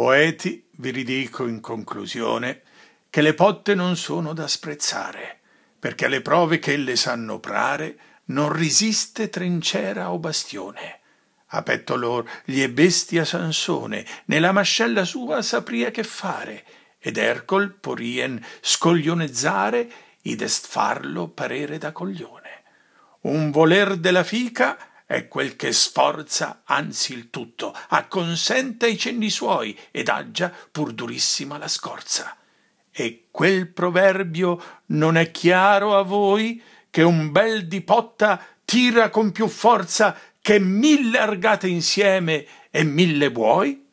Poeti, vi ridico in conclusione, che le potte non sono da sprezzare, perché alle prove che elle sanno prare non resiste trincera o bastione. A petto lor gli è bestia Sansone, nella mascella sua sapria che fare, ed Ercol porien scoglionezzare id est farlo parere da coglione. Un voler della fica è quel che sforza anzi il tutto, acconsente ai cenni suoi ed aggia pur durissima la scorza. E quel proverbio non è chiaro a voi che un bel di potta tira con più forza che mille argate insieme e mille buoi?